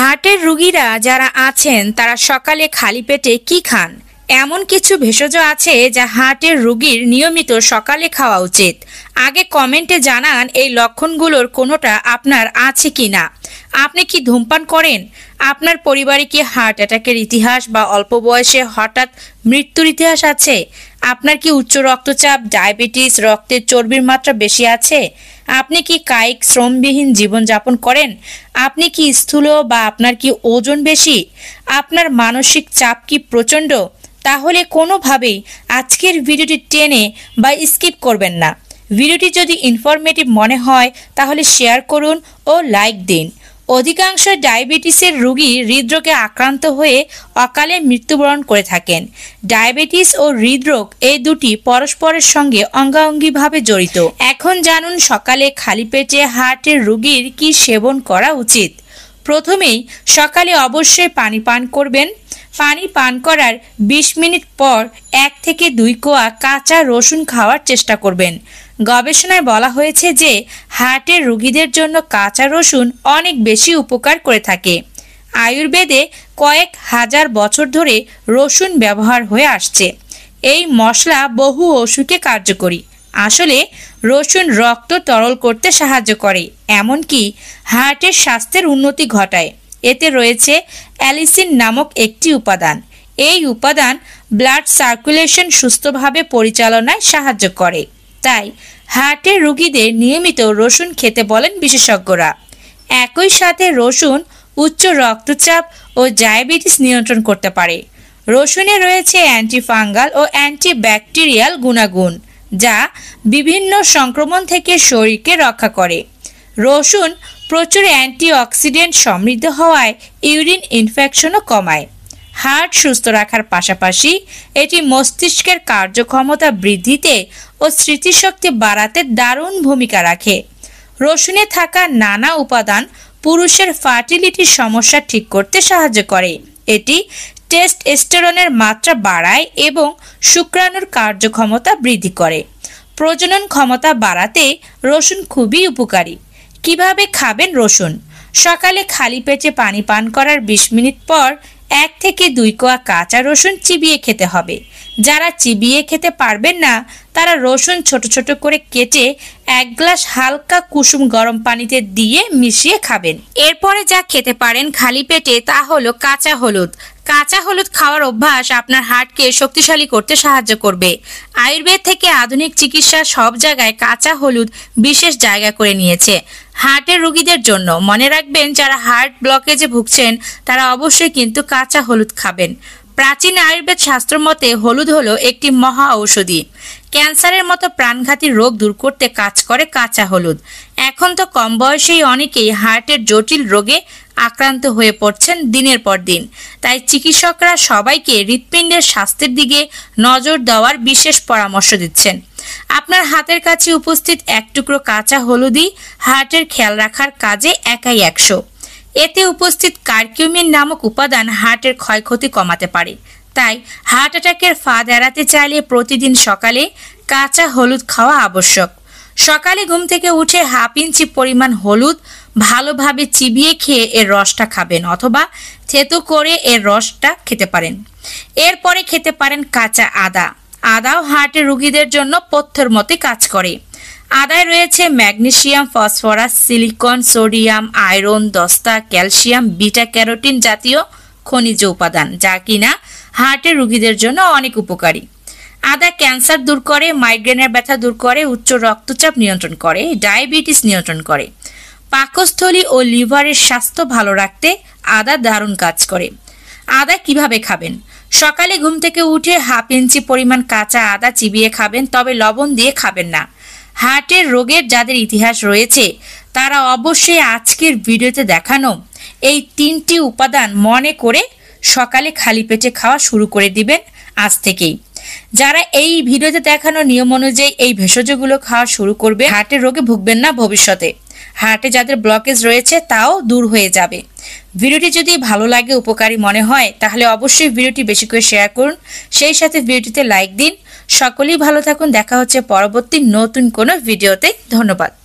হার্টের রুগীরা যারা আছেন তারা সকালে খালি পেটে কি খান এমন কিছু ভেষজ আছে যা হার্টের রুগীর নিয়মিত সকালে খাওয়া উচিত আগে কমেন্টে জানান এই লক্ষণগুলোর কোনোটা আপনার আছে কি না আপনি কি ধূমপান করেন আপনার পরিবারে কি হার্ট অ্যাটাকের ইতিহাস বা অল্প বয়সে হঠাৎ মৃত্যুর ইতিহাস আছে আপনার কি উচ্চ রক্তচাপ ডায়াবেটিস রক্তের চর্বির মাত্রা বেশি আছে আপনি কি কায়িক শ্রমবিহীন জীবনযাপন করেন আপনি কি স্থূল বা আপনার কি ওজন বেশি আপনার মানসিক চাপ কি প্রচণ্ড তাহলে কোনোভাবেই আজকের ভিডিওটি টেনে বা স্কিপ করবেন না ভিডিওটি যদি ইনফরমেটিভ মনে হয় তাহলে শেয়ার করুন ও লাইক দিন অধিকাংশ ডায়াবেটিসের রোগী হৃদরোগে আক্রান্ত হয়ে অকালে মৃত্যুবরণ করে থাকেন ডায়াবেটিস ও হৃদরোগ এই দুটি পরস্পরের সঙ্গে অঙ্গাঙ্গিভাবে জড়িত এখন জানুন সকালে খালি পেটে হার্টের রোগীর কি সেবন করা উচিত প্রথমেই সকালে অবশ্যই পানি পান করবেন পানি পান করার ২০ মিনিট পর এক থেকে দুই কোয়া কাঁচা রসুন খাওয়ার চেষ্টা করবেন গবেষণায় বলা হয়েছে যে হার্টের রোগীদের জন্য কাঁচা রসুন অনেক বেশি উপকার করে থাকে আয়ুর্বেদে কয়েক হাজার বছর ধরে রসুন ব্যবহার হয়ে আসছে এই মশলা বহু ওষুধে কার্যকরী আসলে রসুন রক্ত তরল করতে সাহায্য করে এমনকি হার্টের স্বাস্থ্যের উন্নতি ঘটায় এতে রয়েছে অ্যালিসিন নামক একটি উপাদান এই উপাদান ব্লাড সার্কুলেশন সুস্থভাবে পরিচালনায় সাহায্য করে তাই হার্টের রোগীদের নিয়মিত রসুন খেতে বলেন বিশেষজ্ঞরা একই সাথে রসুন উচ্চ রক্তচাপ ও ডায়াবেটিস নিয়ন্ত্রণ করতে পারে রসুনে রয়েছে অ্যান্টিফাঙ্গাল ও অ্যান্টিব্যাকটেরিয়াল গুণাগুণ যা বিভিন্ন সংক্রমণ থেকে শরীরকে রক্ষা করে রসুন প্রচুর অ্যান্টিঅক্সিডেন্ট সমৃদ্ধ হওয়ায় ইউরিন ইনফেকশনও কমায় হার্ট সুস্থ রাখার পাশাপাশি এটি মস্তিষ্কের কার্যক্ষমতা বৃদ্ধিতে ও স্মৃতিশক্তি বাড়াতে দারুণ ভূমিকা রাখে রসুনে থাকা নানা উপাদান পুরুষের ফার্টিলিটির সমস্যা ঠিক করতে সাহায্য করে এটি টেস্ট এস্টেরনের মাত্রা বাড়ায় এবং শুক্রাণুর কার্যক্ষমতা বৃদ্ধি করে প্রজনন ক্ষমতা বাড়াতে রসুন খুবই উপকারী কিভাবে খাবেন রসুন সকালে খালি পেটে পানি পান করার বিশ মিনিট পর এক থেকে দুই কোয়া কাঁচা রসুন চিবিয়ে খেতে হবে যারা চিবিয়ে খেতে পারবেন না তারা রসুন ছোট ছোট করে কেটে এক গ্লাস হালকা কুসুম গরম পানিতে দিয়ে মিশিয়ে খাবেন এরপরে যা খেতে পারেন খালি পেটে তা হলো কাঁচা হলুদ কাঁচা হলুদ খাওয়ার অভ্যাস আপনার হার্টকে শক্তিশালী করতে সাহায্য করবে আয়ুর্বেদ থেকে আধুনিক চিকিৎসা সব জায়গায় কাঁচা হলুদ বিশেষ জায়গা করে নিয়েছে হার্টের রোগীদের জন্য মনে রাখবেন যারা হার্ট ব্লকেজে ভুগছেন তারা অবশ্যই কিন্তু কাঁচা হলুদ খাবেন প্রাচীন আয়ুর্বেদ শাস্ত্র মতে হলুদ হলো একটি মহা ঔষধি ক্যান্সারের মতো প্রাণঘাতী রোগ দূর করতে কাজ করে কাঁচা হলুদ এখন তো কম বয়সেই অনেকেই হার্টের জটিল রোগে আক্রান্ত হয়ে পড়ছেন দিনের পর দিন তাই চিকিৎসকরা সবাইকে হৃৎপিণ্ডের স্বাস্থ্যের দিকে নজর দেওয়ার বিশেষ পরামর্শ দিচ্ছেন আপনার হাতের কাছে উপস্থিত এক টুকরো কাঁচা হলুদি হার্টের খেয়াল রাখার কাজে একাই একশো এতে উপস্থিত কার্কিউমিন নামক উপাদান হার্টের ক্ষয়ক্ষতি কমাতে পারে তাই হার্ট অ্যাটাকের ফাঁদ এড়াতে চাইলে প্রতিদিন সকালে কাঁচা হলুদ খাওয়া আবশ্যক সকালে ঘুম থেকে উঠে হাফ ইঞ্চি পরিমাণ হলুদ ভালোভাবে চিবিয়ে খেয়ে এর রসটা খাবেন অথবা থেতু করে এর রসটা খেতে পারেন এরপরে খেতে পারেন কাঁচা আদা আদাও হার্টের রুগীদের জন্য পথ্যের মতে কাজ করে আদায় রয়েছে magnesium phosphorus silicon sodium iron দস্তা ক্যালসিয়াম বিটা ক্যারোটিন জাতীয় খনিজ উপাদান যা কিনা হার্টের রুগীদের জন্য অনেক উপকারী আদা ক্যান্সার দূর করে মাইগ্রেনের ব্যথা দূর করে উচ্চ রক্তচাপ নিয়ন্ত্রণ করে ডায়াবেটিস নিয়ন্ত্রণ করে পাকস্থলী ও লিভারের স্বাস্থ্য ভালো রাখতে আদা দারুণ কাজ করে আদা কিভাবে খাবেন সকালে ঘুম থেকে উঠে হাফ ইঞ্চি পরিমাণ কাঁচা আদা চিবিয়ে খাবেন তবে লবণ দিয়ে খাবেন না হার্টের রোগের যাদের ইতিহাস রয়েছে তারা অবশ্যই আজকের ভিডিওতে দেখানো এই তিনটি উপাদান মনে করে সকালে খালি পেটে খাওয়া শুরু করে দিবেন আজ থেকেই যারা এই ভিডিওতে দেখানো নিয়ম অনুযায়ী এই ভেষজগুলো খাওয়া শুরু করবে হার্টের রোগে ভুগবেন না ভবিষ্যতে হার্টে যাদের ব্লকেজ রয়েছে তাও দূর হয়ে যাবে ভিডিওটি যদি ভালো লাগে উপকারী মনে হয় তাহলে অবশ্যই ভিডিওটি বেশি করে শেয়ার করুন সেই সাথে ভিডিওটিতে লাইক দিন সকলেই ভালো থাকুন দেখা হচ্ছে পরবর্তী নতুন কোনো ভিডিওতে ধন্যবাদ